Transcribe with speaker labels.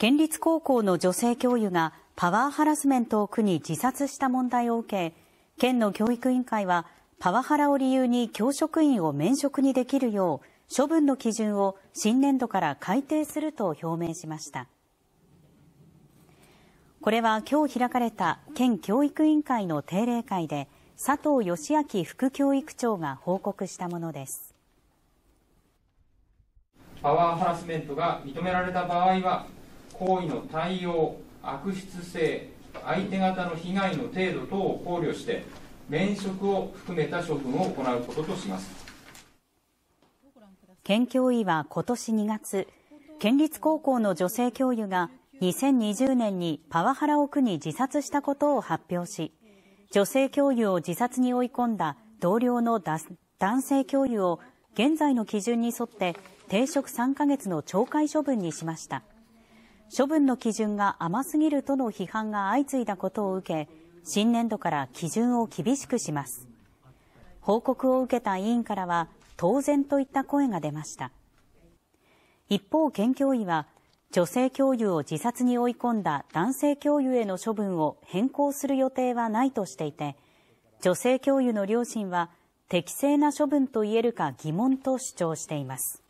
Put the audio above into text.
Speaker 1: 県立高校の女性教諭がパワーハラスメントを苦に自殺した問題を受け、県の教育委員会はパワハラを理由に教職員を免職にできるよう、処分の基準を新年度から改定すると表明しました。これは今日開かれた県教育委員会の定例会で、佐藤義明副教育長が報告したものです。
Speaker 2: パワーハラスメントが認められた場合は、行為の対応、悪質性、相手方の被害の程度等を考慮して、免職を含めた処分を行うこととします
Speaker 1: 県教委は今年2月、県立高校の女性教諭が2020年にパワハラを苦に自殺したことを発表し、女性教諭を自殺に追い込んだ同僚の男性教諭を現在の基準に沿って停職3ヶ月の懲戒処分にしました。処分の基準が甘すぎるとの批判が相次いだことを受け新年度から基準を厳しくします報告を受けた委員からは当然といった声が出ました一方県教委は女性教諭を自殺に追い込んだ男性教諭への処分を変更する予定はないとしていて女性教諭の両親は適正な処分と言えるか疑問と主張しています